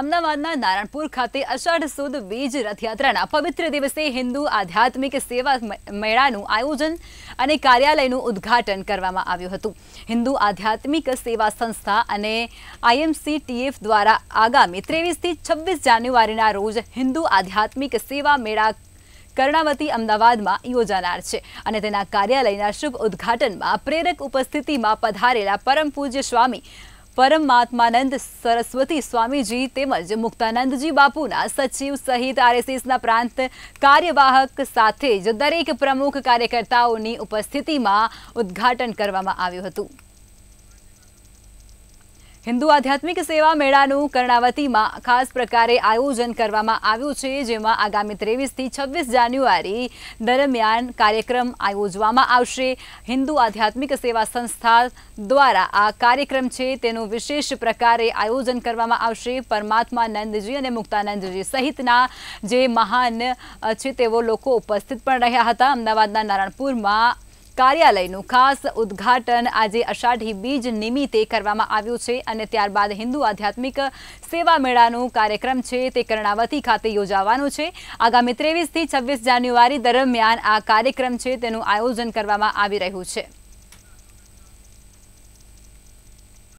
અમદાવાદના નારાયણપુર ખાતે અષાઢ સુદ બીજ રથયાત્રાના પવિત્ર દિવસે હિન્દુ આધ્યાત્મિક સેવા મેળાનું આયોજન અને કાર્યાલયનું ઉદ્ઘાટન કરવામાં આવ્યું હતું હિન્દુ આધ્યાત્મિક સેવા સંસ્થા અને આઈએમસીટીએફ દ્વારા આગામી ત્રેવીસથી છવ્વીસ જાન્યુઆરીના રોજ હિન્દુ આધ્યાત્મિક સેવા મેળા કર્ણાવતી અમદાવાદમાં યોજાનાર છે અને તેના કાર્યાલયના શુભ ઉદ્ઘાટનમાં પ્રેરક ઉપસ્થિતિમાં પધારેલા પરમ પૂજ્ય સ્વામી પરમાત્માનંદ સરસ્વતી સ્વામીજી તેમજ મુક્તાનંદજી બાપુના સચિવ સહિત આરએસએસના પ્રાંત કાર્યવાહક સાથે જ દરેક પ્રમુખ કાર્યકર્તાઓની ઉપસ્થિતિમાં ઉદ્ઘાટન કરવામાં આવ્યું હતું હિન્દુ આધ્યાત્મિક સેવા મેળાનું કર્ણાવતીમાં ખાસ પ્રકારે આયોજન કરવામાં આવ્યું છે જેમાં આગામી ત્રેવીસથી છવ્વીસ જાન્યુઆરી દરમિયાન કાર્યક્રમ આયોજવામાં આવશે હિન્દુ આધ્યાત્મિક સેવા સંસ્થા દ્વારા આ કાર્યક્રમ છે તેનું વિશેષ પ્રકારે આયોજન કરવામાં આવશે પરમાત્મા નંદજી અને મુક્તાનંદજી સહિતના જે મહાન છે તેઓ લોકો ઉપસ્થિત પણ રહ્યા હતા અમદાવાદના નારાયણપુરમાં કાર્યાલયનું ખાસ ઉદ્ઘાટન આજે અષાઢી બીજ નિમિત્તે કરવામાં આવ્યું છે અને ત્યારબાદ હિન્દુ આધ્યાત્મિક સેવા મેળાનો કાર્યક્રમ છે તે કર્ણાવતી ખાતે યોજાવાનો છે આગામી ત્રેવીસથી છવ્વીસ જાન્યુઆરી દરમિયાન આ કાર્યક્રમ છે તેનું આયોજન કરવામાં આવી રહ્યું છે